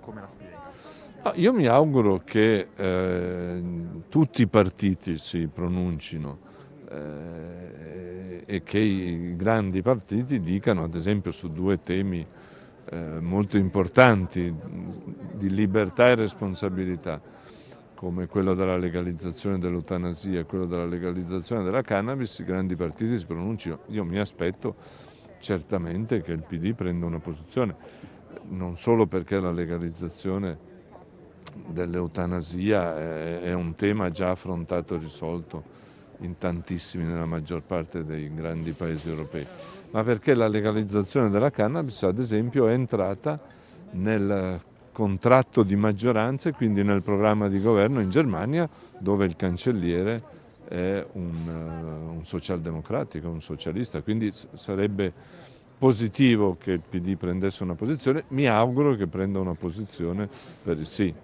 Come la spiega? Ah, io mi auguro che eh, tutti i partiti si pronuncino eh, e che i grandi partiti dicano, ad esempio, su due temi eh, molto importanti di libertà e responsabilità, come quello della legalizzazione dell'eutanasia e quello della legalizzazione della cannabis, i grandi partiti si pronunciano. Io mi aspetto certamente che il PD prenda una posizione non solo perché la legalizzazione dell'eutanasia è, un tema già affrontato e risolto in tantissimi, nella maggior parte dei grandi paesi europei, ma perché la legalizzazione della cannabis, ad esempio, è entrata nel contratto di maggioranza e quindi nel programma di governo in Germania, dove il cancelliere è un, eh, un socialdemocratico, un socialista, quindi sarebbe positivo che il PD prendesse una posizione, mi auguro che prenda una posizione per il sì.